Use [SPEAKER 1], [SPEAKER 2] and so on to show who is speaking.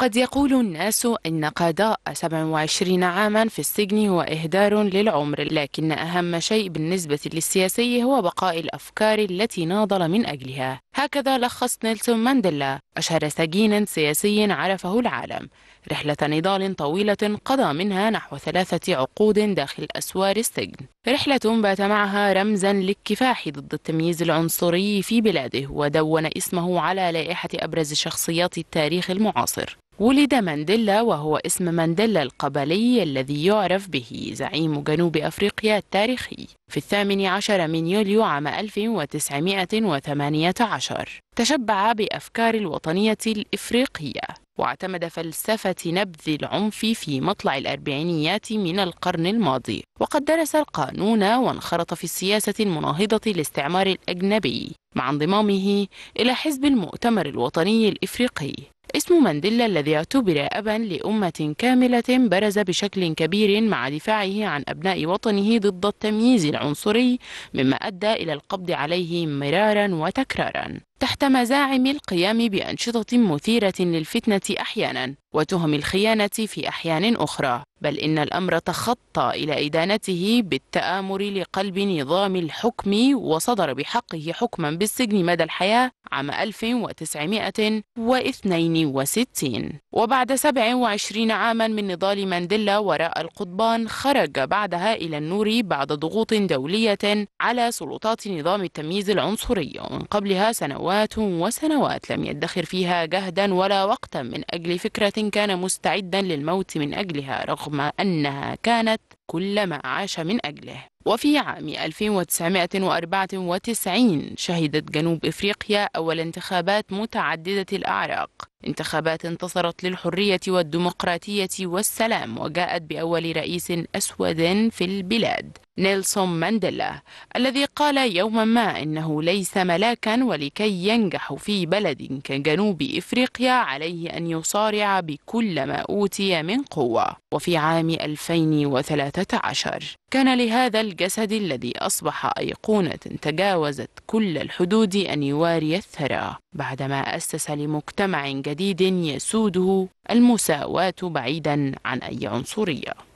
[SPEAKER 1] قد يقول الناس أن قضاء 27 عاما في السجن هو إهدار للعمر لكن أهم شيء بالنسبة للسياسي هو بقاء الأفكار التي ناضل من أجلها هكذا لخص نيلسون مانديلا أشهر سجين سياسي عرفه العالم رحلة نضال طويلة قضى منها نحو ثلاثة عقود داخل أسوار السجن رحلة بات معها رمزا للكفاح ضد التمييز العنصري في بلاده ودون اسمه على لائحة أبرز شخصيات التاريخ المعاصر ولد مانديلا وهو اسم مانديلا القبلي الذي يعرف به زعيم جنوب أفريقيا التاريخي في الثامن عشر من يوليو عام 1918 تشبع بأفكار الوطنية الإفريقية واعتمد فلسفة نبذ العنف في مطلع الأربعينيات من القرن الماضي وقد درس القانون وانخرط في السياسة المناهضة للاستعمار الأجنبي مع انضمامه إلى حزب المؤتمر الوطني الإفريقي اسم مانديلا الذي اعتبر أبا لأمة كاملة برز بشكل كبير مع دفاعه عن أبناء وطنه ضد التمييز العنصري مما أدى إلى القبض عليه مرارا وتكرارا تحت مزاعم القيام بأنشطة مثيرة للفتنة أحيانا وتهم الخيانة في أحيان أخرى بل إن الأمر تخطى إلى إدانته بالتآمر لقلب نظام الحكم وصدر بحقه حكما بالسجن مدى الحياة عام 1962 وبعد 27 عاما من نضال مانديلا وراء القضبان خرج بعدها إلى النور بعد ضغوط دولية على سلطات نظام التمييز العنصري ومن قبلها سنوات سنوات وسنوات لم يدخر فيها جهدا ولا وقتا من أجل فكرة كان مستعدا للموت من أجلها رغم أنها كانت كل ما عاش من أجله وفي عام 1994 شهدت جنوب إفريقيا أول انتخابات متعددة الأعراق انتخابات انتصرت للحرية والديمقراطية والسلام وجاءت بأول رئيس أسود في البلاد نيلسون مانديلا الذي قال يوما ما إنه ليس ملاكا ولكي ينجح في بلد كجنوب إفريقيا عليه أن يصارع بكل ما أوتي من قوة وفي عام 2003 عشر كان لهذا الجسد الذي أصبح أيقونة تجاوزت كل الحدود أن يواري الثرى بعدما أسس لمجتمع جديد يسوده المساواة بعيدا عن أي عنصرية